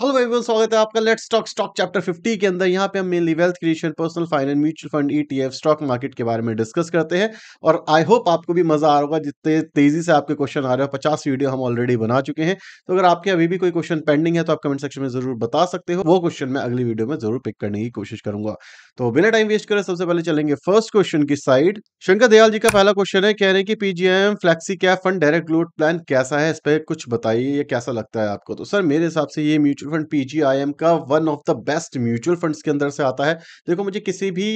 hello everyone स्वागत है आपका लेट्स स्टॉक स्टॉक चैप्टर 50 के अंदर यहाँ पे हम mainly wealth creation personal finance mutual fund ETF stock market के बारे में डिस्कस करते हैं और आई होप आपको भी मजा आ रहा होगा जितने तेजी से आपके क्वेश्चन आ रहे हो पचास वीडियो हम ऑलरेडी बना चुके हैं तो अगर आपके अभी भी कोई क्वेश्चन पेंडिंग है तो आप कमेंट सेक्शन में जरूर बता सकते हो वो क्वेश्चन मैं अगली वीडियो में जरूर पिक करने की कोशिश करूंगा तो बिना टाइम वेस्ट करें सबसे पहले चलेंगे फर्स्ट क्वेश्चन की साइड शंकर दयाल जी का पहला क्वेश्चन है कह रहे हैं कि PGM flexi cap fund direct load plan कैसा है इस पर कुछ बताइए कैसा लगता है आपको तो सर मेरे हिसाब से ये म्यूचुअल म्यूचुअल फंड पीजीआईएम का one of the best mutual funds के अंदर से आता है देखो मुझे किसी भी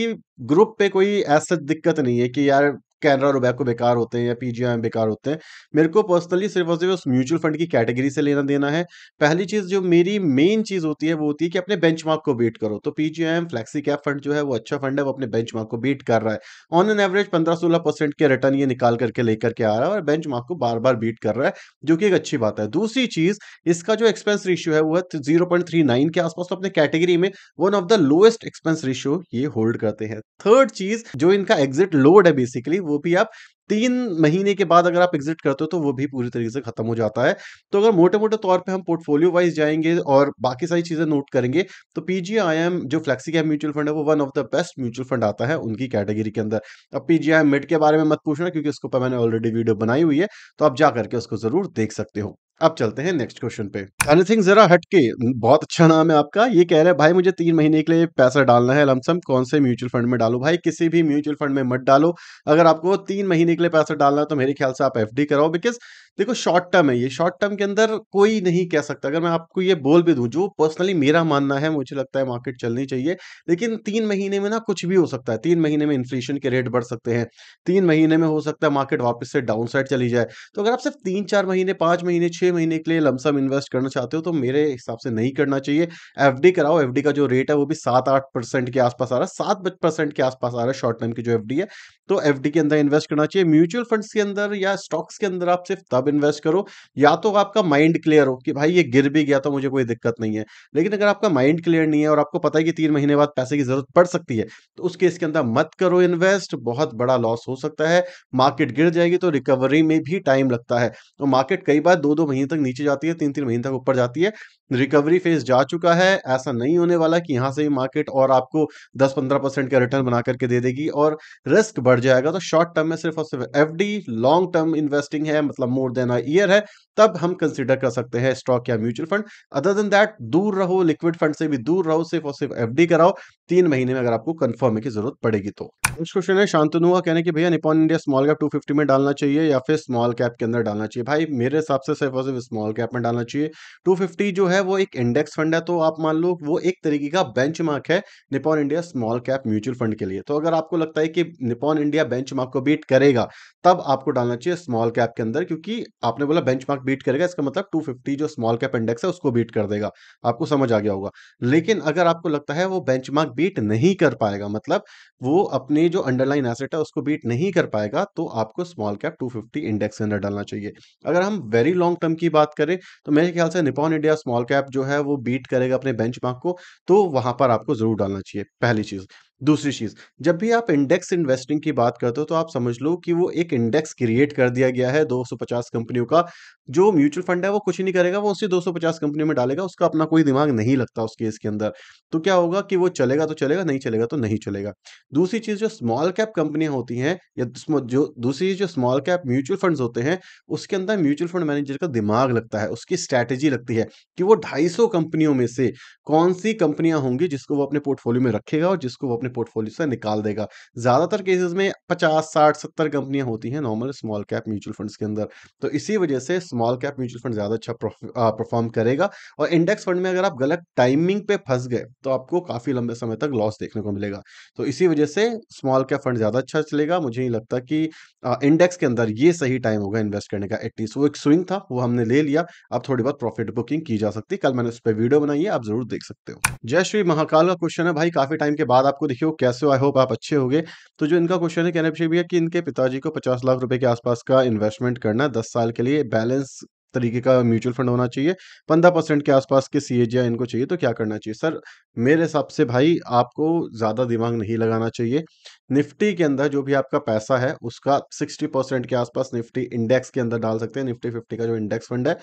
ग्रुप पे कोई ऐसा दिक्कत नहीं है कि यार कैनरा और बैको बेकार होते हैं या पीजीआई बेकार होते हैं मेरे को पर्सनली सिर्फ और सिर्फ उस म्यूचुअल फंड की कैटेगरी से लेना देना है पहली चीज़ जो मेरी मेन चीज़ होती है वो होती है कि अपने बेंच को बीट करो तो पीजीआई फ्लैक्सी कैप फंड जो है वो अच्छा फंड है वो अपने बेंच को बीट कर रहा है ऑन एन एवरेज पंद्रह सोलह परसेंट के रिटर्न ये निकाल करके लेकर के आ रहा है और बेंच को बार बार बीट कर रहा है जो कि एक अच्छी बात है दूसरी चीज़ इसका जो एक्सपेंस रेशियो है वो है जीरो के आसपास तो अपने कैटेगरी में one of the lowest expense ratio ये होल्ड करते हैं थर्ड चीज़ जो इनका एग्जिट लोड है बेसिकली वो भी आप तीन महीने के बाद अगर आप एग्जिट करते हो तो वो भी पूरी तरीके से खत्म हो जाता है तो अगर मोटे मोटे तौर पे हम पोर्टफोलियो वाइज जाएंगे और बाकी सारी चीज़ें नोट करेंगे तो पीजीआईएम जो फ्लेक्सी कैप म्यूचुअल फंड है वो one of the best mutual fund आता है उनकी कैटेगरी के अंदर अब पीजीआईएम मिड के बारे में मत पूछना क्योंकि उसके ऊपर मैंने ऑलरेडी वीडियो बनाई हुई है तो आप जा करके उसको जरूर देख सकते हो अब चलते हैं नेक्स्ट क्वेश्चन पे अनथिंग जरा हटके बहुत अच्छा नाम है आपका ये कह रहे हैं भाई मुझे तीन महीने के लिए पैसा डालना है लमसम कौन से म्यूचुअल फंड में डालो भाई किसी भी म्यूचुअल फंड में मत डालो अगर आपको तीन महीने के लिए पैसा डालना है तो मेरे ख्याल से आप एफ कराओ बिकॉज देखो शॉर्ट टर्म है ये शॉर्ट टर्म के अंदर कोई नहीं कह सकता अगर मैं आपको ये बोल भी दूं जो पर्सनली मेरा मानना है मुझे लगता है मार्केट चलनी चाहिए लेकिन तीन महीने में ना कुछ भी हो सकता है तीन महीने में इन्फ्लेशन के रेट बढ़ सकते हैं तीन महीने में हो सकता है मार्केट वापस से डाउन साइड चली जाए तो अगर आप सिर्फ तीन चार महीने पाँच महीने छः महीने के लिए लमसम इन्वेस्ट करना चाहते हो तो मेरे हिसाब से नहीं करना चाहिए एफ कराओ एफ का जो रेट है वो भी सात आठ परसेंट के आसपास आ रहा है सात परसेंट के आसपास आ रहा है शॉर्ट टर्म की जो एफ है तो एफ के अंदर इन्वेस्ट करना चाहिए म्यूचुअल फंड्स के अंदर या स्टॉक्स के अंदर आप सिर्फ तब इन्वेस्ट करो या तो आपका माइंड क्लियर हो कि भाई ये गिर भी गया तो मुझे कोई दिक्कत नहीं है लेकिन अगर आपका माइंड क्लियर नहीं है और आपको पता है कि तीन महीने बाद पैसे की जरूरत पड़ सकती है तो उस केस के अंदर मत करो इन्वेस्ट बहुत बड़ा लॉस हो सकता है मार्केट गिर जाएगी तो रिकवरी में भी टाइम लगता है तो मार्केट कई बार दो दो महीने तक नीचे जाती है तीन तीन महीने तक ऊपर जाती है रिकवरी फेज जा चुका है ऐसा नहीं होने वाला कि यहां से ही मार्केट और आपको 10-15 परसेंट का रिटर्न बना करके दे देगी और रिस्क बढ़ जाएगा तो शॉर्ट टर्म में सिर्फ और सिर्फ एफ लॉन्ग टर्म इन्वेस्टिंग है मतलब मोर देन अ ईयर है तब हम कंसिडर कर सकते हैं स्टॉक या mutual fund other than that दूर रहो लिक्विड फंड से भी दूर रहो सिर्फ और सिर्फ एफ कराओ तीन महीने में अगर आपको कन्फर्म की जरूरत पड़ेगी तो नेक्स्ट क्वेश्चन है शांतनु का कहने की भैया Nippon India small cap too में डालना चाहिए या फिर स्मॉल कैप के अंदर डालना चाहिए भाई मेरे हिसाब से सिर्फ और सिर्फ स्मॉल कैप में डालना चाहिए टू जो है है वो एक इंडेक्स फंड है तो आप मान लो वो एक तरीके का बेंच है Nippon India small cap mutual fund के लिए तो अगर आपको लगता है कि निपॉन इंडिया बेंच को बीट करेगा तब आपको डालना चाहिए स्मॉल कैप के अंदर क्योंकि आपने बोला बेंच बीट करेगा इसका मतलब टू जो स्मॉल कैप इंडेक्स है उसको बीट कर देगा आपको समझ आ गया होगा लेकिन अगर आपको लगता है वो बेंच बीट नहीं कर पाएगा मतलब वो अपने जो अंडरलाइन एसेट है उसको बीट नहीं कर पाएगा तो आपको स्मॉल कैप 250 इंडेक्स के अंदर डालना चाहिए अगर हम वेरी लॉन्ग टर्म की बात करें तो मेरे ख्याल से निपॉन इंडिया स्मॉल कैप जो है वो बीट करेगा अपने बेंच को तो वहां पर आपको जरूर डालना चाहिए पहली चीज दूसरी चीज जब भी आप इंडेक्स इन्वेस्टिंग की बात करते हो तो आप समझ लो कि वो एक इंडेक्स क्रिएट कर दिया गया है 250 कंपनियों का जो म्यूचुअल फंड है वो कुछ नहीं करेगा वो उसी 250 कंपनियों में डालेगा उसका अपना कोई दिमाग नहीं लगता उस केस के अंदर तो क्या होगा कि वो चलेगा तो चलेगा नहीं चलेगा तो नहीं चलेगा दूसरी चीज जो स्मॉल कैप कंपनियां होती हैं या जो दूसरी जो स्मॉल कैप म्यूचुअल फंड होते हैं उसके अंदर म्यूचुअल फंड मैनेजर का दिमाग लगता है उसकी स्ट्रैटेजी लगती है कि वो ढाई कंपनियों में से कौन सी कंपनियां होंगी जिसको वो अपने पोर्टफोलियो में रखेगा और जिसको वो अपने अपने पोर्टफोलियो से निकाल देगा ज़्यादातर केसेस में 50, 60, 70 कंपनियां होती हैं normal small cap mutual funds के अंदर तो इसी वजह से स्मॉल कैप म्यूचुअल फंड ज़्यादा अच्छा परफॉर्म करेगा और इंडेक्स फंड में अगर आप गलत टाइमिंग पे फंस गए तो आपको काफ़ी लंबे समय तक लॉस देखने को मिलेगा तो इसी वजह से स्मॉल कैप फंड ज़्यादा अच्छा चलेगा मुझे नहीं लगता कि इंडेक्स के अंदर ये सही टाइम होगा इन्वेस्ट करने का एटलीस्ट वो एक स्विंग था वो हमने ले लिया अब थोड़ी बहुत प्रॉफिट बुकिंग की जा सकती है कल मैंने उस पर वीडियो बनाई है आप जरूर देख सकते हो जय श्री महाकाल का क्वेश्चन है भाई काफी टाइम के बाद आपको रही हो कैसे हो आई होप आप अच्छे होंगे तो जो इनका क्वेश्चन है कहना भी है कि इनके पिताजी को पचास लाख रुपए के आसपास का इन्वेस्टमेंट करना दस साल के लिए बैलेंस तरीके का म्यूचुअल फंड होना चाहिए पंद्रह परसेंट के आसपास के सी इनको चाहिए तो क्या करना चाहिए सर मेरे हिसाब से भाई आपको ज़्यादा दिमाग नहीं लगाना चाहिए निफ्टी के अंदर जो भी आपका पैसा है उसका सिक्सटी परसेंट के आसपास निफ्टी इंडेक्स के अंदर डाल सकते हैं निफ्टी फिफ्टी का जो इंडेक्स फंड है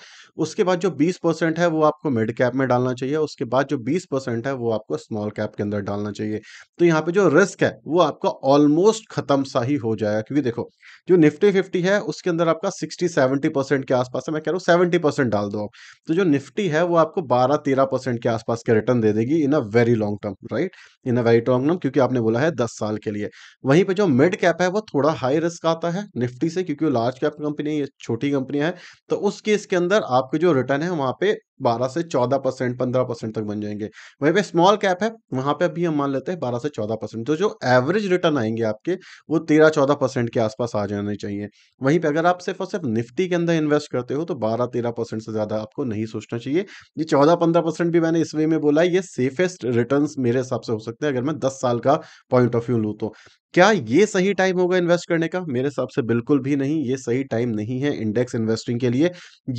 उसके बाद जो बीस परसेंट है वो आपको मिड कैप में डालना चाहिए उसके बाद जो बीस परसेंट है वो आपको स्मॉल कैप के अंदर डालना चाहिए तो यहाँ पे जो रिस्क है वो आपका ऑलमोस्ट खत्म सा ही हो जाएगा क्योंकि देखो जो निफ्टी फिफ्टी है उसके अंदर आपका सिक्सटी सेवेंटी परसेंट के आसपास है मैं कह रहा हूँ हो सेवेंटी परसेंट डाल दो आप तो जो निफ्टी है वो आपको बारह तेरह परसेंट के आसपास के रिटर्न दे देगी in a very long term right in a very long term क्योंकि आपने बोला है दस साल के लिए वहीं पर जो मिड कैप है वो थोड़ा हाई रिस्क आता है निफ्टी से क्योंकि वो लार्ज कैप कंपनी है छोटी कंपनी है तो उस केस के अंदर आपके जो रिटर्न है वहाँ पे 12 से 14 परसेंट पंद्रह परसेंट तक बन जाएंगे वहीं पे स्मॉल कैप है वहां पे अभी हम मान लेते हैं 12 से 14 परसेंट तो जो एवरेज रिटर्न आएंगे आपके वो 13-14 परसेंट के आसपास आ जाने चाहिए वहीं पे अगर आप सिर्फ और सिर्फ निफ्टी के अंदर इन्वेस्ट करते हो तो 12-13 परसेंट से ज्यादा आपको नहीं सोचना चाहिए ये चौदह पंद्रह भी मैंने इस वे में बोला ये सेफेस्ट रिटर्न मेरे हिसाब से हो सकते हैं अगर मैं दस साल का पॉइंट ऑफ व्यू लू तो क्या ये सही टाइम होगा इन्वेस्ट करने का मेरे हिसाब से बिल्कुल भी नहीं ये सही टाइम नहीं है इंडेक्स इन्वेस्टिंग के लिए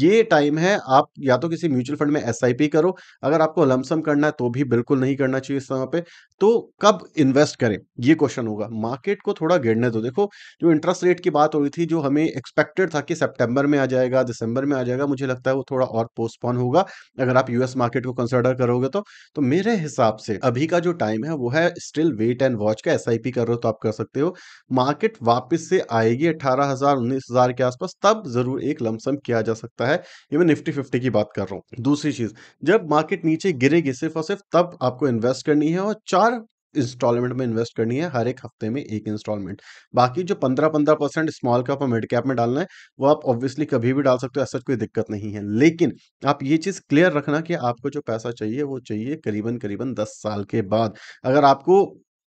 ये टाइम है आप या तो किसी म्यूचुअल फंड में एस करो अगर आपको लमसम करना है तो भी बिल्कुल नहीं करना चाहिए इस समय पर तो कब इन्वेस्ट करें ये क्वेश्चन होगा मार्केट को थोड़ा गिरने दो देखो जो इंटरेस्ट रेट की बात हो रही थी जो हमें एक्सपेक्टेड था कि सेप्टेम्बर में आ जाएगा दिसंबर में आ जाएगा मुझे लगता है वो थोड़ा और पोस्टपोन होगा अगर आप यूएस मार्केट को कंसिडर करोगे तो, तो मेरे हिसाब से अभी का जो टाइम है वो है स्टिल वेट एंड वॉच का एस कर रहे हो तो आप कर सकते हो मार्केट वापस से आएगी अठारह हजार उन्नीस हजार के आसपास तब जरूर एक लमसम किया जा सकता है ये मैं निफ्टी फिफ्टी की बात कर रहा हूँ दूसरी चीज जब मार्केट नीचे गिरेगी सिर्फ और सिर्फ तब आपको इन्वेस्ट करनी है और चार इंस्टॉलमेंट में इन्वेस्ट करनी है हर एक हफ्ते में एक इंस्टॉलमेंट बाकी जो पंद्रह पंद्रह परसेंट स्मॉल कैप और मिड कैप में डालना है वो आप ऑब्वियसली कभी भी डाल सकते हो ऐसा कोई दिक्कत नहीं है लेकिन आप ये चीज़ क्लियर रखना कि आपको जो पैसा चाहिए वो चाहिए करीबन करीबन दस साल के बाद अगर आपको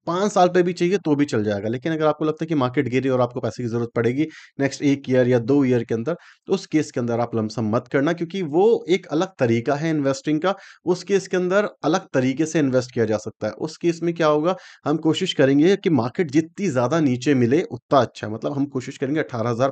पाँच साल पे भी चाहिए तो भी चल जाएगा लेकिन अगर आपको लगता है कि मार्केट गिरी और आपको पैसे की जरूरत पड़ेगी नेक्स्ट एक ईयर या दो ईयर के अंदर तो उस केस के अंदर आप लमसम मत करना क्योंकि वो एक अलग तरीका है इन्वेस्टिंग का उस केस के अंदर अलग तरीके से इन्वेस्ट किया जा सकता है उस केस में क्या होगा हम कोशिश करेंगे कि मार्केट जितनी ज़्यादा नीचे मिले उतना अच्छा मतलब हम कोशिश करेंगे अठारह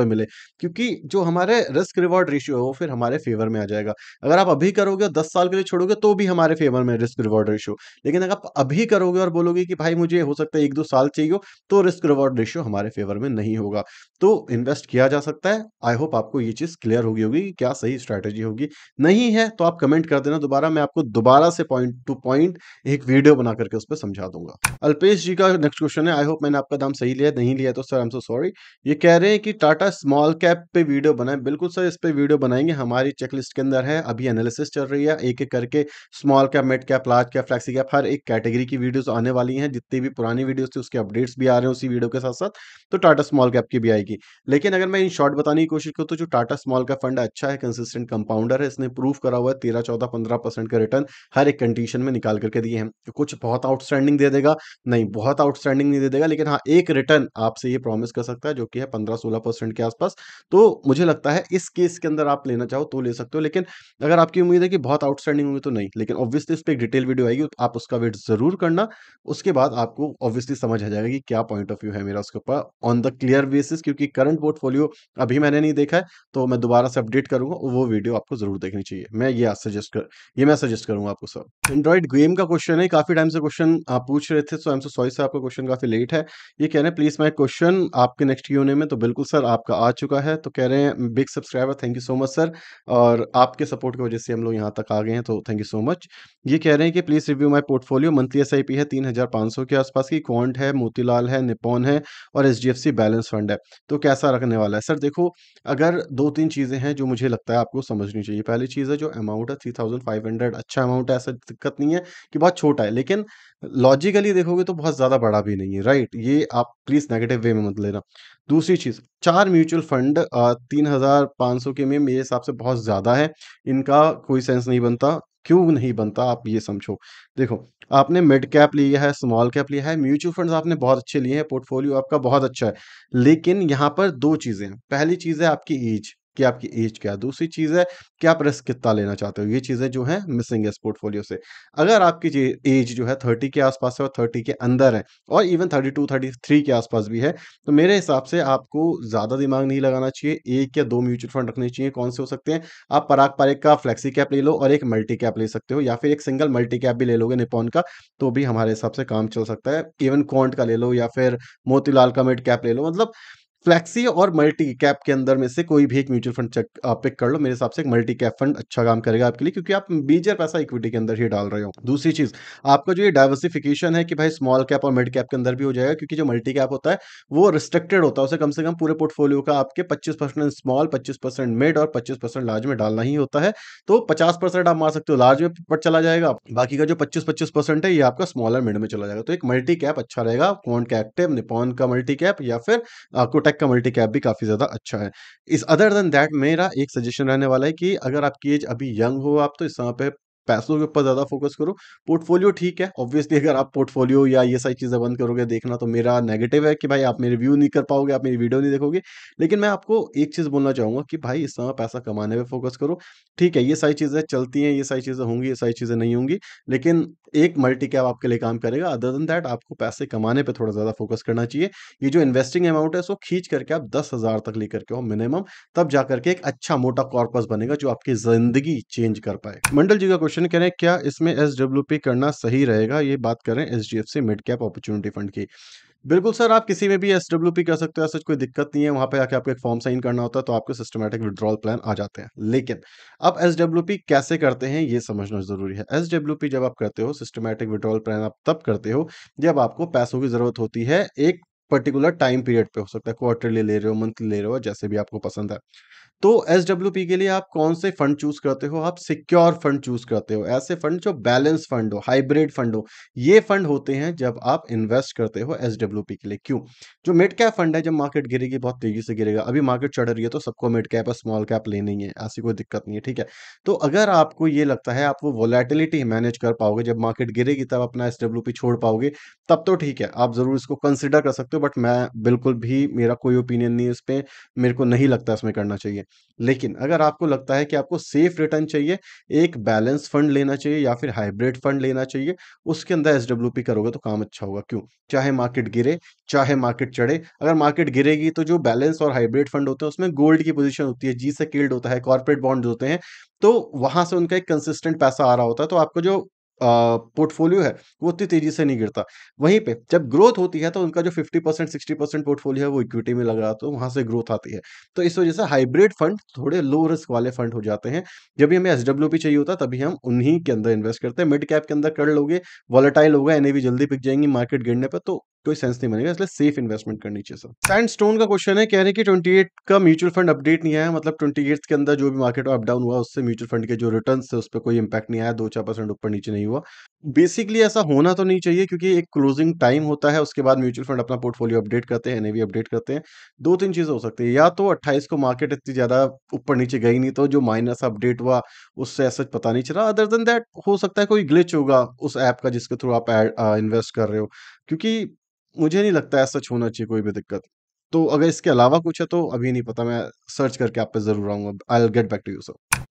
पे मिले क्योंकि जो हमारे रिस्क रिवॉर्ड रेशियो है वो फिर हमारे फेवर में आ जाएगा अगर आप अभी करोगे दस साल के लिए छोड़ोगे तो भी हमारे फेवर में रिस्क रिवॉर्ड रेशियो लेकिन अगर आप अभी करोगे और बोलोगे कि भाई मुझे हो सकता है एक दो साल चाहिए हो तो रिस्क रिवॉर्ड रेशियो हमारे फेवर में नहीं होगा तो इन्वेस्ट किया जा सकता है आई होप आपको ये चीज़ क्लियर होगी होगी क्या सही स्ट्रैटेजी होगी नहीं है तो आप कमेंट कर देना दोबारा मैं आपको दोबारा से पॉइंट टू पॉइंट एक वीडियो बना करके उस पर समझा दूंगा अल्पेश जी का नेक्स्ट क्वेश्चन है आई होप मैंने आपका दाम सही लिया नहीं लिया तो sir I am so sorry ये कह रहे हैं कि टाटा स्मॉल कैप पे वीडियो बनाए बिल्कुल सर इस पर वीडियो बनाएंगे हमारी चेकलिस्ट के अंदर है अभी एनालिसिस चल रही है एक एक करके small cap mid cap large cap flexi cap हर एक कैटेगरी की वीडियो आने वाली है हैं जितनी भी पुरानी वीडियोस थी उसके अपडेट्स भी आ रहे हैं उसी वीडियो के साथ साथ तो टाटा स्मॉल कैप की भी आएगी लेकिन अगर मैं इन शॉर्ट बताने की कोशिश करूँ तो जो टाटा स्मॉल का फंड अच्छा है कंसिस्टेंट कंपाउंडर है इसने प्रूव करा हुआ है तेरह चौदह पंद्रह परसेंट का रिटर्न हर एक कंडीशन में निकाल करके दिए हैं तो कुछ बहुत आउटस्टैंडिंग दे देगा नहीं बहुत आउटस्टैंडिंग नहीं दे देगा लेकिन हाँ एक रिटर्न आपसे ये प्रॉमिस कर सकता है जो कि है पंद्रह सोलह परसेंट के आसपास तो मुझे लगता है इस केस के अंदर आप लेना चाहो तो ले सकते हो लेकिन अगर आपकी उम्मीद है कि बहुत आउटस्टैंडिंग होगी तो नहीं लेकिन ऑब्वियसली इस पर एक डिटेल वीडियो आएगी आप उसका वेट जरूर करना उसके बाद आपको ऑब्वियसली समझ आ जाएगा कि क्या पॉइंट ऑफ व्यू है मेरा उसके ऊपर ऑन द क्लियर बेसिस क्योंकि करंट पोर्टफोलियो अभी मैंने नहीं देखा है तो मैं दोबारा से अपडेट करूंगा वो वीडियो आपको जरूर देखनी चाहिए मैं ये आज सजेस्ट कर ये मैं सजेस्ट करूंगा आपको सर एंड्रॉइड गेम का क्वेश्चन है काफी टाइम से क्वेश्चन आप पूछ रहे थे so am so sorry sir आपका क्वेश्चन काफी लेट है ये कह रहे हैं प्लीज माई क्वेश्चन आपके नेक्स्ट यूने में तो बिल्कुल सर आपका आ चुका है तो कह रहे हैं big subscriber thank you so much sir और आपके सपोर्ट की वजह से हम लोग यहाँ तक आ गए हैं तो थैंक यू सो मच ये कह रहे हैं कि please review my portfolio monthly एस है तीन पाँच के आसपास की क्वांट है मोतीलाल है निपोन है और एच बैलेंस फंड है तो कैसा रखने वाला है सर देखो अगर दो तीन चीज़ें हैं जो मुझे लगता है आपको समझनी चाहिए पहली चीज़ है जो अमाउंट है थ्री अच्छा अमाउंट है ऐसा दिक्कत नहीं है कि बहुत छोटा है लेकिन लॉजिकली देखोगे तो बहुत ज़्यादा बड़ा भी नहीं है राइट ये आप प्लीज़ नेगेटिव वे में मत लेना दूसरी चीज़ चार म्यूचुअल फंड तीन हज़ार पाँच सौ के में मेरे हिसाब से बहुत ज़्यादा है इनका कोई सेंस नहीं बनता क्यों नहीं बनता आप ये समझो देखो आपने मिड कैप लिया है स्मॉल कैप लिया है म्यूचुअल फंड्स आपने बहुत अच्छे लिए हैं पोर्टफोलियो आपका बहुत अच्छा है लेकिन यहाँ पर दो चीज़ें हैं पहली चीज़ है आपकी एज कि आपकी एज क्या है दूसरी चीज़ है कि आप रिस्क कितना लेना चाहते हो ये चीज़ें जो है मिसिंग है इस पोर्टफोलियो से अगर आपकी एज जो है थर्टी के आसपास है और थर्टी के अंदर है और even thirty two thirty three के आसपास भी है तो मेरे हिसाब से आपको ज़्यादा दिमाग नहीं लगाना चाहिए एक या दो म्यूचुअल फंड रखने चाहिए कौन से हो सकते हैं आप पराग पारेक का फ्लेक्सी कैप ले लो और एक मल्टी कैप ले सकते हो या फिर एक सिंगल मल्टी कैप भी ले लोगे निपोन का तो भी हमारे हिसाब से काम चल सकता है इवन क्वांट का ले लो या फिर मोतीलाल का मिड कैप ले लो मतलब फ्लैक्सी और मल्टी कैप के अंदर में से कोई भी एक म्यूचुअल फंड चेक पिक कर लो मेरे हिसाब से एक मल्टी कैप फंड अच्छा काम करेगा आपके लिए क्योंकि आप मेजर पैसा इक्विटी के अंदर ही डाल रहे हो दूसरी चीज आपका जो ये डाइवर्सिफिकेशन है कि भाई स्मॉल कैप और मिड कैप के अंदर भी हो जाएगा क्योंकि जो मल्टी कैप होता है वो रिस्ट्रिक्टेड होता है उसे कम से कम पूरे पोर्टफोलियो का आपके पच्चीस स्मॉल पच्चीस मिड और पच्चीस लार्ज में डालना ही होता है तो पचास आप मार सकते हो लार्ज में पर चला जाएगा बाकी का जो पच्चीस पच्चीस परसेंट है ये आपका स्मॉलर मिड में चला जाएगा तो एक मल्टी कैप अच्छा रहेगा क्वांट कैप्टिव निपॉन का मल्टी कैप या फिर कोटेक ब्लैक का मल्टी कैप भी काफ़ी ज़्यादा अच्छा है इस अदर देन दैट मेरा एक सजेशन रहने वाला है कि अगर आपकी एज अभी यंग हो आप तो इस समय पे पैसों के ऊपर ज़्यादा फोकस करो पोर्टफोलियो ठीक है ऑब्वियसली अगर आप पोर्टफोलियो या ये सारी चीज़ें बंद करोगे देखना तो मेरा नेगेटिव है कि भाई आप मेरे व्यू नहीं कर पाओगे आप मेरी वीडियो नहीं देखोगे लेकिन मैं आपको एक चीज़ बोलना चाहूंगा कि भाई इस समय पैसा कमाने पर फोकस करो ठीक है ये सारी चीज़ें चलती हैं ये सारी चीज़ें होंगी ये सारी चीज़ें नहीं होंगी लेकिन एक मल्टी कैप आपके लिए काम करेगा अदर देन दैट आपको पैसे कमाने पर थोड़ा ज़्यादा फोकस करना चाहिए ये जो इन्वेस्टिंग अमाउंट है उसको खींच करके आप दस हज़ार तक लेकर के हो मिनिमम तब जाकर के एक अच्छा मोटा कॉर्पस बनेगा जो आपकी ज़िंदगी चेंज कर पाए मंडल जी का क्वेश्चन क्वेश्चन करें क्या इसमें एस करना सही रहेगा ये बात कर रहे हैं S D F C mid cap opportunity fund की बिल्कुल सर आप किसी में भी एस डब्ल्यू पी कर सकते हो ऐसा कोई दिक्कत नहीं है वहाँ पे आके आपको एक फॉर्म साइन करना होता है तो आपके सिस्टमेटिक विड्रॉल प्लान आ जाते हैं लेकिन अब एस डब्ल्यू पी कैसे करते हैं ये समझना जरूरी है एस डब्ल्यू पी जब आप करते हो सिस्टमेटिक विड्रॉल प्लान आप तब करते हो जब आपको पैसों की जरूरत होती है एक पर्टिकुलर टाइम पीरियड पे हो सकता है क्वार्टरली ले रहे हो मंथली ले रहे हो जैसे भी आपको पसंद है तो एस के लिए आप कौन से फंड चूज करते हो आप सिक्योर फंड चूज करते हो ऐसे फंड जो बैलेंस फंड हो हाइब्रिड फंड हो ये फंड होते हैं जब आप इन्वेस्ट करते हो एस के लिए क्यों जो मिड कैप फंड है जब मार्केट गिरेगी बहुत तेजी से गिरेगा अभी मार्केट चढ़ रही है तो सबको मिड कैप और स्मॉल कैप लेनी है ऐसी कोई दिक्कत नहीं है ठीक है तो अगर आपको ये लगता है आप वो वोलेटिलिटी मैनेज कर पाओगे जब मार्केट गिरेगी तब अपना एस छोड़ पाओगे तब तो ठीक है आप जरूर इसको कंसिडर कर सकते हो बट मैं बिल्कुल भी मेरा कोई ओपिनियन नहीं है इस पर मेरे को नहीं लगता इसमें करना चाहिए लेकिन अगर आपको लगता है कि आपको सेफ रिटर्न चाहिए एक बैलेंस फंड लेना चाहिए या फिर हाइब्रिड फंड लेना चाहिए उसके अंदर एस करोगे तो काम अच्छा होगा क्यों चाहे मार्केट गिरे चाहे मार्केट चढ़े अगर मार्केट गिरेगी तो जो बैलेंस और हाइब्रिड फंड होते हैं उसमें गोल्ड की पोजिशन होती है जी सेक्ल्ड होता है कॉर्पोरेट बॉन्ड होते हैं तो वहां से उनका एक कंसिस्टेंट पैसा आ रहा होता है तो आपको जो पोर्टफोलियो है वो उतनी तेजी से नहीं गिरता वहीं पे जब ग्रोथ होती है तो उनका जो 50 परसेंट सिक्सटी परसेंट पोर्टफोलियो है वो इक्विटी में लग रहा तो वहां से ग्रोथ आती है तो इस वजह से हाइब्रिड फंड थोड़े लो रिस्क वाले फंड हो जाते हैं जब भी हमें एस चाहिए होता तभी हम उन्हीं के अंदर इन्वेस्ट करते हैं मिड कैप के अंदर कर लोगे वॉलेटाइल होगा एनएवी जल्दी पिक जाएंगी मार्केट गिरने पर तो कोई सेंस नहीं बनेगा इसलिए सेफ इन्वेस्टमेंट करनी चाहिए सर सैंड स्टोन का क्वेश्चन है कह रहे कि ट्वेंटी का म्यूचुअल फंड अपडेट नहीं आया मतलब ट्वेंटी के अंदर जो भी मार्केट अप डाउन हुआ उससे म्यूचुअल फंड के जो रिटर्न है उस पर कोई इंपैक्ट नहीं आया दो चार परसेंट ऊपर नीचे नहीं हुआ बेसिकली ऐसा होना तो नहीं चाहिए क्योंकि एक क्लोजिंग टाइम होता है उसके बाद म्यूचुअल फंड अपना पोर्टफोलियो अपडेट करते हैं एनएवी अपडेट करते हैं दो तीन चीज़ें हो सकती है या तो 28 को मार्केट इतनी ज़्यादा ऊपर नीचे गई नहीं तो जो माइनस अपडेट हुआ उससे ऐसा पता नहीं चला अदर देन दैट हो सकता है कोई ग्लिच होगा उस ऐप का जिसके थ्रू आप इन्वेस्ट uh, कर रहे हो क्योंकि मुझे नहीं लगता है सच होना चाहिए कोई भी दिक्कत तो अगर इसके अलावा कुछ है तो अभी नहीं पता मैं सर्च करके आप पे ज़रूर आऊंगा I will get back to you sir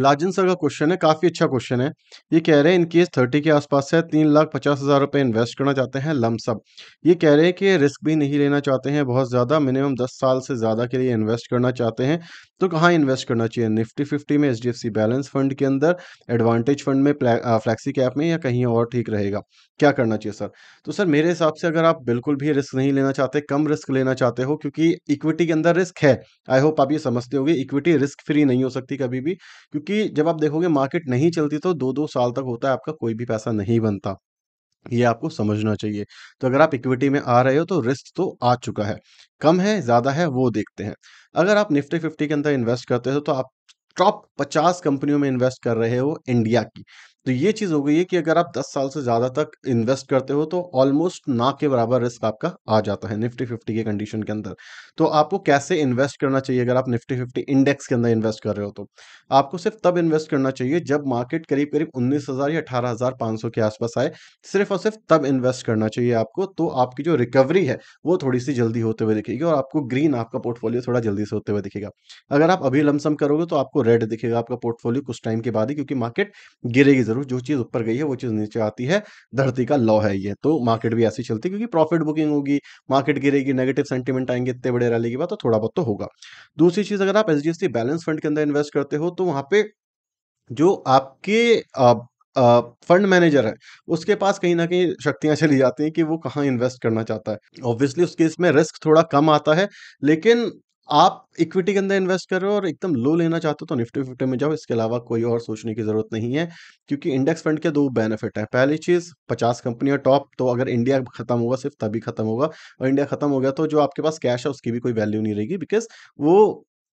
लाजन सर का क्वेश्चन है काफ़ी अच्छा क्वेश्चन है ये कह रहे हैं इनकेस थर्टी के आसपास है तीन लाख पचास हज़ार रुपए इन्वेस्ट करना चाहते हैं लमसम ये कह रहे हैं कि रिस्क भी नहीं लेना चाहते हैं बहुत ज़्यादा मिनिमम दस साल से ज़्यादा के लिए इन्वेस्ट करना चाहते हैं तो कहाँ इन्वेस्ट करना चाहिए निफ्टी फिफ्टी में एच बैलेंस फंड के अंदर एडवांटेज फंड में फ्लैक्सी कैप में या कहीं और ठीक रहेगा क्या करना चाहिए सर तो सर मेरे हिसाब से अगर आप बिल्कुल भी रिस्क नहीं लेना चाहते कम रिस्क लेना चाहते हो क्योंकि इक्विटी के अंदर रिस्क है आई होप आप ये समझते होगे इक्विटी रिस्क फ्री नहीं हो सकती कभी भी क्योंकि जब आप देखोगे मार्केट नहीं चलती तो दो दो साल तक होता है आपका कोई भी पैसा नहीं बनता ये आपको समझना चाहिए तो अगर आप इक्विटी में आ रहे हो तो रिस्क तो आ चुका है कम है ज़्यादा है वो देखते हैं अगर आप निफ्टी फिफ्टी के अंदर इन्वेस्ट करते हो तो आप टॉप 50 कंपनियों में इन्वेस्ट कर रहे हो इंडिया की तो ये चीज़ हो गई है कि अगर आप 10 साल से ज़्यादा तक इन्वेस्ट करते हो तो ऑलमोस्ट ना के बराबर रिस्क आपका आ जाता है निफ्टी फिफ्टी के कंडीशन के अंदर तो आपको कैसे इन्वेस्ट करना चाहिए अगर आप निफ्टी फिफ्टी इंडेक्स के अंदर इन्वेस्ट कर रहे हो तो आपको सिर्फ तब इन्वेस्ट करना चाहिए जब मार्केट करीब करीब उन्नीस या अठारह के आसपास आए सिर्फ और सिर्फ तब इन्वेस्ट करना चाहिए आपको तो आपकी जो रिकवरी है वो थोड़ी सी जल्दी होते हुए दिखेगी और आपको ग्रीन आपका पोर्टफोलियो थोड़ा जल्दी से होते हुए दिखेगा अगर आप अभी लमसम करोगे तो आपको रेड दिखेगा आपका पोर्टफोलियो कुछ टाइम के बाद ही क्योंकि मार्केट गिरेगी जरूर जरूर जो चीज़ ऊपर गई है वो चीज़ नीचे आती है धरती का लॉ है ये तो मार्केट भी ऐसी चलती है क्योंकि प्रॉफिट बुकिंग होगी मार्केट गिरेगी नेगेटिव सेंटीमेंट आएंगे इतने बड़े रैली के बाद तो थोड़ा बहुत तो होगा दूसरी चीज़ अगर आप एच बैलेंस फंड के अंदर इन्वेस्ट करते हो तो वहां पे जो आपके आप, फंड मैनेजर है उसके पास कहीं ना कहीं शक्तियां चली जाती हैं कि वो कहाँ इन्वेस्ट करना चाहता है ऑब्वियसली उस केस में रिस्क थोड़ा कम आता है लेकिन आप इक्विटी के अंदर इन्वेस्ट कर रहे हो और एकदम लो लेना चाहते हो तो निफ्टी फिफ्टी में जाओ इसके अलावा कोई और सोचने की जरूरत नहीं है क्योंकि इंडेक्स फंड के दो बेनिफिट है पहली चीज पचास कंपनियां टॉप तो अगर इंडिया खत्म होगा सिर्फ तभी खत्म होगा और इंडिया खत्म हो गया तो जो आपके पास कैश है उसकी भी कोई वैल्यू नहीं रहेगी बिकॉज वो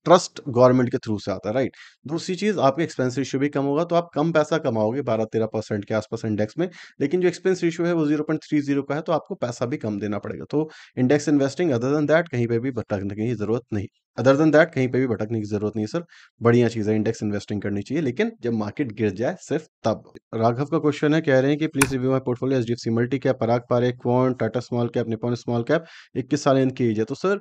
ट्रस्ट गवर्नमेंट के थ्रू से आता है राइट दूसरी चीज आपके एक्सपेंस रेशियो भी कम होगा तो आप कम पैसा कमाओगे बारह तेरह परसेंट के आसपास इंडेक्स में लेकिन जो एक्सपेंस रेशियो है वो जीरो पॉइंट थ्री जीरो का है तो आपको पैसा भी कम देना पड़ेगा तो index investing other than that कहीं पर भी भटकने की जरूरत नहीं अदर देन दैट कहीं पे भी भटकने की जरूरत नहीं सर बढ़िया चीज है इंडेक्स इन्वेस्टिंग करनी चाहिए लेकिन जब मार्केट गिर जाए सिर्फ तब राघव का क्वेश्चन है कह रहे हैं कि please review my portfolio H D F C multi cap Parag Parikh Quant Tata small cap Nippon small cap इक्कीस साल इनकी एज है तो सर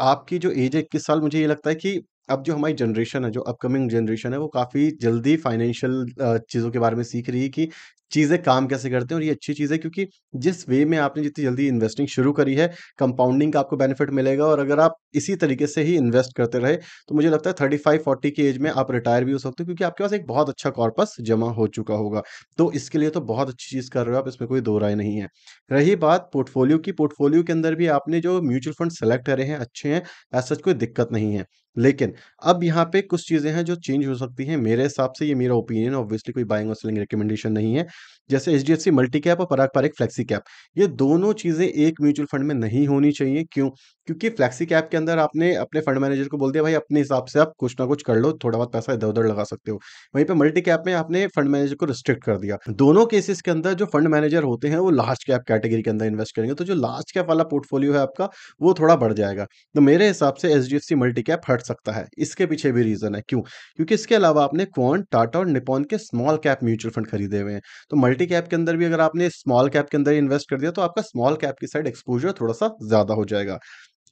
आपकी जो एज है इक्कीस साल मुझे ये लगता है कि अब जो हमारी जनरेशन है जो अपकमिंग जनरेशन है वो काफ़ी जल्दी फाइनेंशियल चीज़ों के बारे में सीख रही है कि चीज़ें काम कैसे करते हैं और ये अच्छी चीज़ है क्योंकि जिस वे में आपने जितनी जल्दी इन्वेस्टिंग शुरू करी है कंपाउंडिंग का आपको बेनिफिट मिलेगा और अगर आप इसी तरीके से ही इन्वेस्ट करते रहे तो मुझे लगता है थर्टी फाइव फोर्टी की एज में आप रिटायर भी हो सकते हो क्योंकि आपके पास एक बहुत अच्छा कॉर्पस जमा हो चुका होगा तो इसके लिए तो बहुत अच्छी चीज़ कर रहे हो आप इसमें कोई दो राय नहीं है रही बात पोर्टफोलियो की पोर्टफोलियो के अंदर भी आपने जो म्यूचुअल फंड सेलेक्ट करे हैं अच्छे हैं एज सच कोई दिक्कत नहीं है लेकिन अब यहाँ पे कुछ चीज़ें हैं जो चेंज हो सकती हैं मेरे हिसाब से ये मेरा ओपिनियन ऑब्वियसली कोई बाइंग और सेलिंग रिकमेंडेशन नहीं है जैसे H D F C multi cap और पराग पारिक फ्लैक्सी कैप ये दोनों चीज़ें एक म्यूचुअल फंड में नहीं होनी चाहिए क्यों क्योंकि फ्लैक्सी कैप के अंदर आपने अपने फंड मैनेजर को बोल दिया भाई अपने हिसाब से आप कुछ ना कुछ कर लो थोड़ा बहुत पैसा इधर उधर लगा सकते हो वहीं पर मल्टी कैप में आपने फंड मैनेजर को रिस्ट्रिक्ट कर दिया दोनों केसेस के अंदर जो फंड मैनेजर होते हैं वो लार्ज कैप कैटेगरी के अंदर इन्वेस्ट करेंगे तो जो लार्ज कैप वाला पोर्टफोलियो है आपका वो थोड़ा बढ़ जाएगा तो मेरे हिसाब से H D F C multi cap हट सकता है इसके पीछे भी रीजन है क्यों क्योंकि इसके अलावा आपने क्वान टाटा और निपॉन के स्मॉल कैप म्यूचुअल फंड खरीदे हुए हैं तो मल्टी कैप के अंदर भी अगर आपने स्मॉल कैप के अंदर इन्वेस्ट कर दिया तो आपका स्मॉल कैप की साइड एक्सपोजर थोड़ा सा ज़्यादा हो जाएगा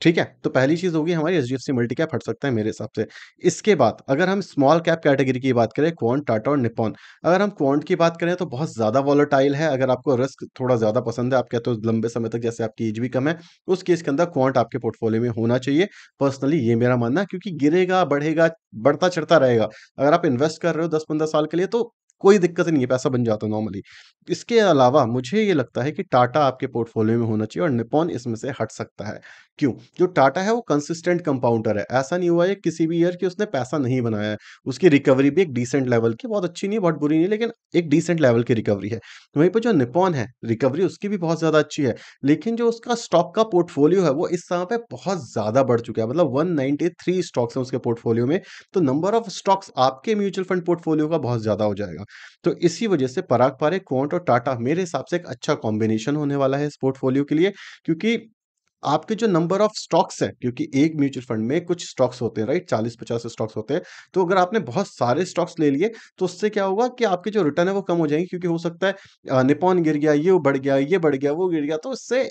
ठीक है तो पहली चीज़ होगी हमारी H D F C multi cap हट सकता है मेरे हिसाब से इसके बाद अगर हम स्मॉल कैप कैटेगरी की बात करें क्वांट टाटा और निपॉन अगर हम क्वांट की बात करें तो बहुत ज़्यादा वॉलेटाइल है अगर आपको रिस्क थोड़ा ज़्यादा पसंद है आप कहते हो तो लंबे समय तक जैसे आपकी एज भी कम है उस केस के अंदर क्वांट आपके पोर्टफोलियो में होना चाहिए पर्सनली ये मेरा मानना है क्योंकि गिरेगा बढ़ेगा बढ़ता चढ़ता रहेगा अगर आप इन्वेस्ट कर रहे हो दस पंद्रह साल के लिए तो कोई दिक्कत नहीं है पैसा बन जाता नॉर्मली इसके अलावा मुझे ये लगता है कि टाटा आपके पोर्टफोलियो में होना चाहिए और निपोन इसमें से हट सकता है क्यों जो टाटा है वो कंसिस्टेंट कंपाउंडर है ऐसा नहीं हुआ है किसी भी ईयर की उसने पैसा नहीं बनाया है उसकी रिकवरी भी एक डिसेंट लेवल की बहुत अच्छी नहीं बहुत बुरी नहीं लेकिन एक डिसेंट लेवल की रिकवरी है वहीं पर जो निपॉन है रिकवरी उसकी भी बहुत ज़्यादा अच्छी है लेकिन जो उसका स्टॉक का पोर्टफोलियो है वो इस समय पर बहुत ज़्यादा बढ़ चुका है मतलब वन स्टॉक्स हैं उसके पोर्टफोलियो में तो नंबर ऑफ स्टॉक्स आपके म्यूचुअल फंड पोर्टफोलियो का बहुत ज़्यादा हो जाएगा तो इसी वजह से पराग पारे क्वांट और टाटा मेरे हिसाब से एक अच्छा कॉम्बिनेशन होने वाला है इस पोर्टफोलियो के लिए क्योंकि आपके जो नंबर ऑफ स्टॉक्स है क्योंकि एक म्यूचुअल फंड में कुछ स्टॉक्स होते हैं राइट चालीस पचास स्टॉक्स होते हैं तो अगर आपने बहुत सारे स्टॉक्स ले लिए तो उससे क्या होगा कि आपके जो रिटर्न है वो कम हो जाएंगे क्योंकि हो सकता है निपॉन गिर गया ये बढ़ गया ये बढ़ गया वो गिर गया तो इससे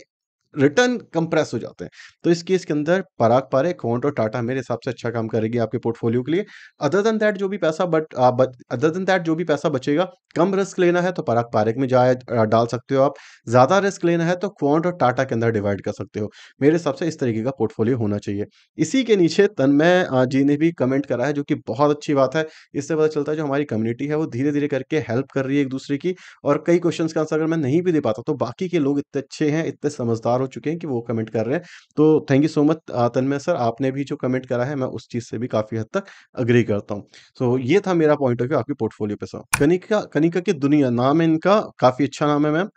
रिटर्न कंप्रेस हो जाते हैं तो इस केस के अंदर पराग पारे क्वांट और टाटा मेरे हिसाब से अच्छा काम करेगी आपके पोर्टफोलियो के लिए अदर देन दैट जो भी पैसा बट अदर देन दैट जो भी पैसा बचेगा कम रिस्क लेना है तो पराग पारे में जाए डाल सकते हो आप ज़्यादा रिस्क लेना है तो क्वांट और टाटा के अंदर डिवाइड कर सकते हो मेरे हिसाब से इस तरीके का पोर्टफोलियो होना चाहिए इसी के नीचे तन्मय जी ने भी कमेंट करा है जो कि बहुत अच्छी बात है इससे पता चलता है जो हमारी कम्युनिटी है वो धीरे धीरे करके हेल्प कर रही है एक दूसरे की और कई क्वेश्चन का आंसर अगर मैं नहीं भी दे पाता तो बाकी के लोग इतने अच्छे हैं इतने समझदार हो चुके हैं कि वो कमेंट कर रहे हैं तो thank you so much Tanmay sir आपने भी जो कमेंट करा है मैं उस चीज़ से भी काफ़ी हद तक अग्री करता हूँ सो so, ये था मेरा पॉइंट ऑफ व्यू आपके पोर्टफोलियो पे सर कनिका कनिका की दुनिया नाम है इनका काफ़ी अच्छा नाम है मैम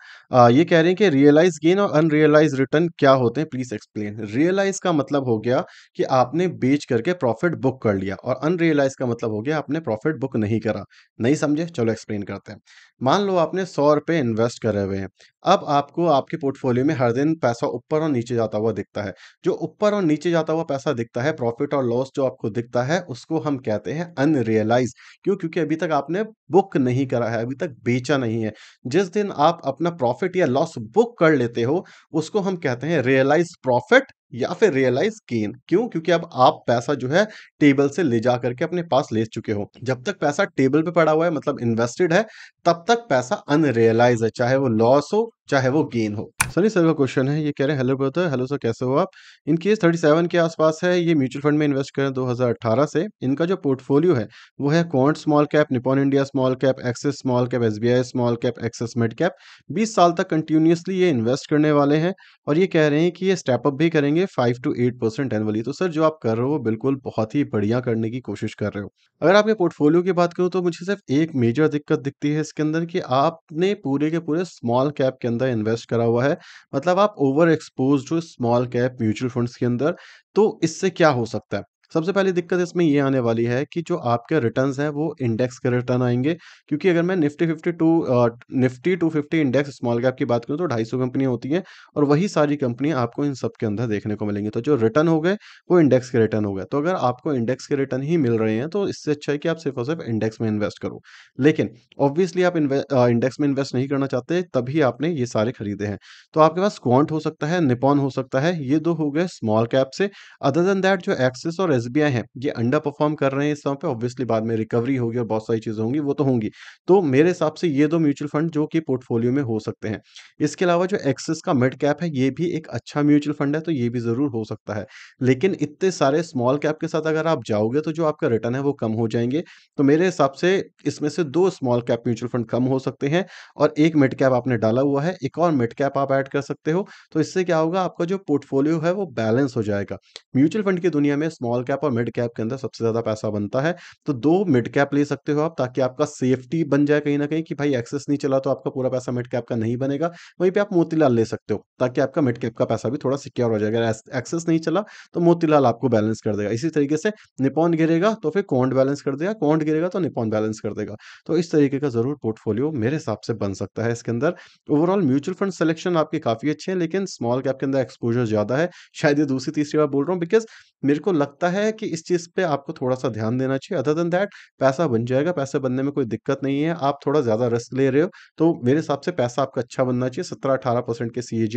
ये कह रहे हैं कि रियलाइज गेन और अनरियलाइज रिटर्न क्या होते हैं प्लीज़ एक्सप्लेन रियलाइज का मतलब हो गया कि आपने बेच करके प्रॉफिट बुक कर लिया और अनरियलाइज का मतलब हो गया आपने प्रॉफिट बुक नहीं करा नहीं समझे चलो एक्सप्लेन करते हैं मान लो आपने सौ रुपये इन्वेस्ट करे हुए हैं अब आपको आपके पोर्टफोलियो में हर दिन पैसा पैसा ऊपर और नीचे जाता हुआ दिखता है जो ऊपर और नीचे जाता हुआ पैसा दिखता है प्रॉफिट और लॉस जो आपको दिखता है उसको हम कहते हैं अनरियलाइज क्यों क्योंकि अभी तक आपने बुक नहीं करा है अभी तक बेचा नहीं है जिस दिन आप अपना प्रॉफिट या लॉस बुक कर लेते हो उसको हम कहते हैं रियलाइज प्रॉफिट या फिर रियलाइज गेन क्यों क्योंकि अब आप पैसा जो है टेबल से ले जा करके अपने पास ले चुके हो जब तक पैसा टेबल पे पड़ा हुआ है मतलब इन्वेस्टेड है तब तक पैसा अनरियलाइज है चाहे वो लॉस हो चाहे वो गेन हो सनी सर का क्वेश्चन है ये कह रहे हैं हेलो ब्रदर हेलो सर कैसे हो आप इन केस सेवन के आसपास है ये म्यूचुअल फंड में इन्वेस्ट करें 2018 से इनका जो पोर्टफोलियो है वो है quant small cap Nippon India small cap Axis small cap SBI small cap Axis mid cap 20 साल तक कंटिन्यूसली ये इन्वेस्ट करने वाले हैं और ये कह रहे हैं कि ये स्टेप अप भी करेंगे five two eight percent annually तो सर जो आप कर रहे हो बिल्कुल बहुत ही बढ़िया करने की कोशिश कर रहे हो अगर आपके पोर्टफोलियो की बात करूँ तो मुझे सिर्फ एक मेजर दिक्कत दिखती है इसके अंदर कि आपने पूरे के पूरे स्मॉल कैप के अंदर इन्वेस्ट करा हुआ है मतलब आप ओवर एक्सपोज हो स्मॉल कैप म्यूचुअल फंड्स के अंदर तो इससे क्या हो सकता है सबसे पहली दिक्कत इसमें ये आने वाली है कि जो आपके रिटर्न हैं वो इंडेक्स के रिटर्न आएंगे क्योंकि अगर मैं Nifty fifty to Nifty two fifty index small cap की बात करूँ तो ढाई सौ कंपनियाँ होती हैं और वही सारी कंपनियाँ आपको इन सब के अंदर देखने को मिलेंगी तो जो रिटर्न हो गए वो इंडेक्स के रिटर्न हो गए तो अगर आपको इंडेक्स के रिटर्न ही मिल रहे हैं तो इससे अच्छा है कि आप सिर्फ और सिर्फ इंडेक्स में इन्वेस्ट करो लेकिन ऑब्वियसली आप इंडेक्स में इन्वेस्ट नहीं करना चाहते तभी आपने ये सारे खरीदे हैं तो आपके पास क्वांट हो सकता है निपॉन हो सकता है ये दो हो गए स्मॉल कैप से अदर देन दैट जो एक्सिस और एस है ये अंडर परफॉर्म कर रहे हैं इस समय पे ऑब्वियसली बाद में रिकवरी होगी और बहुत सारी चीज़ें होंगी वो तो होंगी तो मेरे हिसाब से ये दो म्यूचुअल फंड जो कि पोर्टफोलियो में हो सकते हैं इसके अलावा जो एक्सिस का मिड कैप है ये भी एक अच्छा म्यूचुअल फंड है तो ये भी ज़रूर हो सकता है लेकिन इतने सारे स्मॉल कैप के साथ अगर आप जाओगे तो जो आपका रिटर्न है वो कम हो जाएंगे तो मेरे हिसाब से इसमें से दो स्मॉल कैप म्यूचुअल फंड कम हो सकते हैं और एक मिड कैप आपने डाला हुआ है एक और मिड कैप आप ऐड कर सकते हो तो इससे क्या होगा आपका जो पोर्टफोलियो है वो बैलेंस हो जाएगा म्यूचुअल फंड की दुनिया में स्मॉल कैप और मिड कैप के अंदर सबसे ज़्यादा पैसा बनता है तो दो मिड कैप ले सकते हो आप ताकि आपका सेफ्टी बन जाए कहीं ना कहीं कि भाई एक्सेस नहीं चला तो आपका पूरा पैसा मिड कैप का नहीं बनेगा वहीं पर आप मोतीलाल ले सकते हो ताकि आपका मिड कैप का पैसा भी थोड़ा सिक्योर हो जाएगा एक्सेस नहीं चला तो मोतीलाल आपको बैलेंस कर देगा इसी तरीके से निपोन गिरेगा तो फिर कॉन्ट बैलेंस कर देगा कॉन्ट गिरेगा तो निपोन बैलेंस कर देगा तो इस तरीके का ज़रूर पोर्टफोलियो मेरे हिसाब से बन सकता है इसके अंदर ओवरऑल म्यूचुअल फंड सिलेक्शन आपके काफ़ी अच्छे हैं लेकिन स्मॉल कैप के अंदर एक्सपोजर ज़्यादा है शायद ये दूसरी तीसरी बार बोल रहा हूँ बिकॉज मेरे को लगता है है कि इस चीज़ पे आपको थोड़ा सा ध्यान देना चाहिए अदर देन दैट पैसा बन जाएगा पैसे बनने में कोई दिक्कत नहीं है आप थोड़ा ज़्यादा रिस्क ले रहे हो तो मेरे हिसाब से पैसा आपका अच्छा बनना चाहिए सत्रह अठारह परसेंट के सी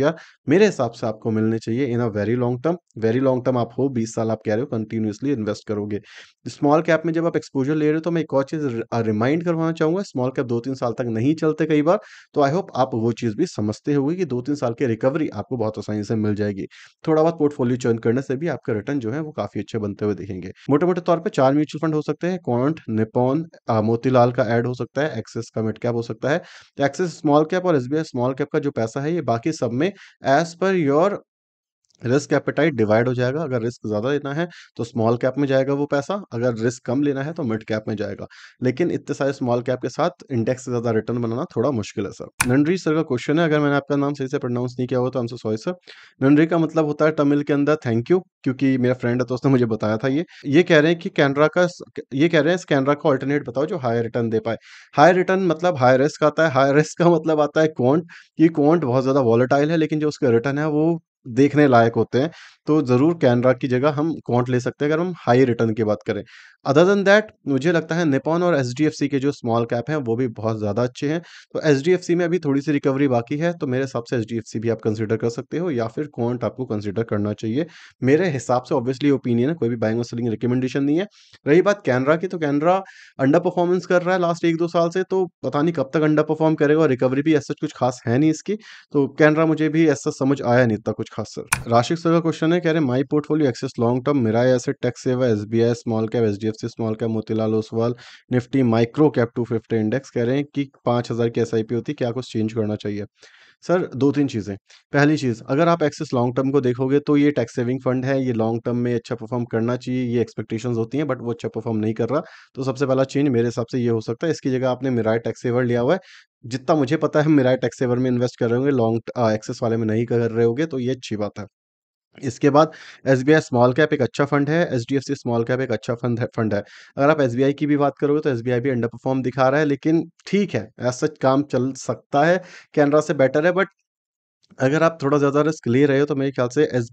मेरे हिसाब से आपको मिलने चाहिए in a very long term very long term आप हो बीस साल आप कह रहे हो कंटिन्यूसली इन्वेस्ट करोगे स्मॉल कैप में जब आप एक्सपोजर ले रहे हो तो मैं एक और चीज़ रिमाइंड करवाना चाहूंगा स्मॉल कैप दो तीन साल तक नहीं चलते कई बार तो आई होप आप वो चीज़ भी समझते हुए कि दो तीन साल की रिकवरी आपको बहुत आसानी से मिल जाएगी थोड़ा बहुत पोर्टफोलियो चेंज करने से भी आपका रिटर्न जो है वो काफ़ी अच्छे बनते हुए देखेंगे मोटे मोटे तौर पर चार म्यूचुअल फंड हो सकते हैं कॉन्ट निपोन मोतीलाल का एड हो सकता है एक्सेस का मिड कैप हो सकता है एक्सेस स्मॉल कैप और एस स्मॉल कैप का जो पैसा है ये बाकी सब में as per your risk appetite divide हो जाएगा अगर रिस्क ज़्यादा लेना है तो स्मॉल कैप में जाएगा वो पैसा अगर रिस्क कम लेना है तो मिड कैप में जाएगा लेकिन इतने सारे स्मॉल कैप के साथ इंडेक्स से ज़्यादा रिटर्न बनाना थोड़ा मुश्किल है सर नंडरी सर का क्वेश्चन है अगर मैंने आपका नाम सही से प्रोनाउंस नहीं किया हो तो हमसे सॉरी सर नंडरी का मतलब होता है तमिल के अंदर थैंक यू क्योंकि मेरा फ्रेंड है तो उसने मुझे बताया था ये ये कह रहे हैं कि कैनरा का ये कह रहे हैं इस कैनरा का ऑल्टरनेट बताओ जो हाई रिटर्न दे पाए हाई रिटर्न मतलब हाई रिस्क आता है हाई रिस्क का मतलब आता है क्वांट ये क्वांट बहुत ज़्यादा वॉलेटाइल है लेकिन जो उसका रिटर्न है वो देखने लायक होते हैं तो ज़रूर कैनरा की जगह हम क्वांट ले सकते हैं अगर हम हाई रिटर्न की बात करें अदर देन दैट मुझे लगता है निपॉन और एच के जो स्मॉल कैप हैं वो भी बहुत ज़्यादा अच्छे हैं तो एच में अभी थोड़ी सी रिकवरी बाकी है तो मेरे हिसाब से एच भी आप कंसिडर कर सकते हो या फिर क्वांट आपको कंसिडर करना चाहिए मेरे हिसाब से ऑब्वियसली ओपिनियन है कोई भी बाइंग और सेलिंग रिकमेंडेशन नहीं है रही बात कैनरा की तो कैनरा अंडर परफॉर्मेंस कर रहा है लास्ट एक दो साल से तो पता नहीं कब तक अंडर परफॉर्म करेगा और रिकवरी भी ऐसा कुछ खास है नहीं इसकी तो कैनरा मुझे भी ऐसा समझ आया नहीं इतना कुछ खास सर राशिक सर का क्वेश्चन है हैं कह रहे हैं my portfolio Axis long term मेरा ऐसे tax saver S B I small cap H D F C small cap Motilal Oswal Nifty micro cap two fifty index कह रहे हैं कि पाँच हज़ार की एस आई पी होती क्या कुछ चेंज करना चाहिए सर दो तीन चीज़ें पहली चीज़ अगर आप एक्सेस लॉन्ग टर्म को देखोगे तो ये टैक्स सेविंग फंड है ये लॉन्ग टर्म में अच्छा परफॉर्म करना चाहिए ये एक्सपेक्टेशन होती हैं बट वो अच्छा परफॉर्म नहीं कर रहा तो सबसे पहला चेंज मेरे हिसाब से ये हो सकता है इसकी जगह आपने मिराय टैक्स सेवर लिया हुआ है जितना मुझे पता है हम मिराय टैक्स सेवर में इन्वेस्ट कर रहे होंगे लॉन्ग एक्सेस वाले में नहीं कर रहे होंगे तो ये अच्छी बात है इसके बाद S B I small cap एक अच्छा फंड है H D F C small cap एक अच्छा फंड है फंड है अगर आप एस बी आई की भी बात करोगे तो एस बी आई भी अंडर परफॉर्म दिखा रहा है लेकिन ठीक है ऐसा सच काम चल सकता है कैनरा से बेटर है बट अगर आप थोड़ा ज़्यादा रिस्क ले रहे हो तो मेरे ख्याल से एस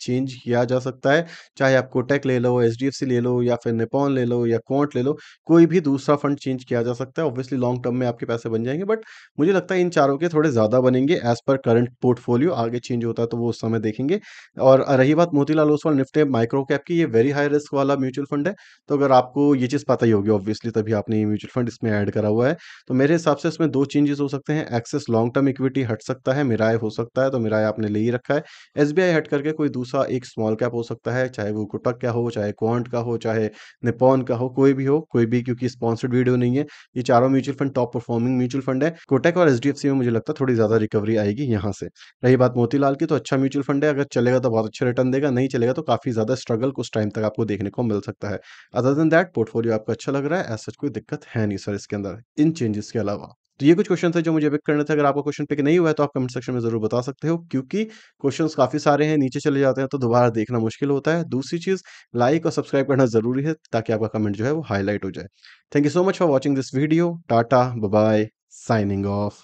चेंज किया जा सकता है चाहे आप कोटेक ले लो एच ले लो या फिर निपॉन ले लो या कोट ले लो कोई भी दूसरा फंड चेंज किया जा सकता है ऑब्वियसली लॉन्ग टर्म में आपके पैसे बन जाएंगे बट मुझे लगता है इन चारों के थोड़े ज़्यादा बनेंगे एज पर करंट पोर्टफोलियो आगे चेंज होता है तो वो उस समय देखेंगे और रही बात Motilal Oswal Nifty micro cap की ये वेरी हाई रिस्क वाला म्यूचुअल फंड है तो अगर आपको ये चीज़ पता ही होगी ऑब्वियसली तभी आपने ये म्यूचुअल फंड इसमें ऐड करा हुआ है तो मेरे हिसाब से इसमें दो चेंजेस हो सकते हैं एक्सेस लॉन्ग टर्म इक्विटी हट सकता है मेरा हो सकता है तो मेरा आपने ले ही रखा है एस हट करके कोई दूसरा एक स्मॉल कैप हो सकता है चाहे वो कोटक का हो चाहे क्वांट का हो चाहे निपॉन का हो कोई भी हो कोई भी क्योंकि स्पॉन्सर्ड वीडियो नहीं है ये चारों mutual fund top performing mutual fund है कोटक और एच में मुझे लगता है थोड़ी ज़्यादा रिकवरी आएगी यहाँ से रही बात मोतीलाल की तो अच्छा म्यूचुअल फंड है अगर चलेगा तो बहुत अच्छा रिटर्न देगा नहीं चलेगा तो काफ़ी ज़्यादा स्ट्रगल कुछ टाइम तक आपको देखने को मिल सकता है अदर देन दैट पोर्टफोलियो आपका अच्छा लग रहा है ऐसा कोई दिक्कत है नहीं सर इसके अंदर इन चेंजेस के अलावा तो ये कुछ क्वेश्चन थे जो मुझे पिक करने थे अगर आपका क्वेश्चन पिक नहीं हुआ है तो आप कमेंट सेक्शन में जरूर बता सकते हो क्योंकि क्वेश्चन काफी सारे हैं नीचे चले जाते हैं तो दोबारा देखना मुश्किल होता है दूसरी चीज लाइक और सब्सक्राइब करना जरूरी है ताकि आपका कमेंट जो है वो हाईलाइट हो जाए thank you so much for watching this video tata bye bye signing of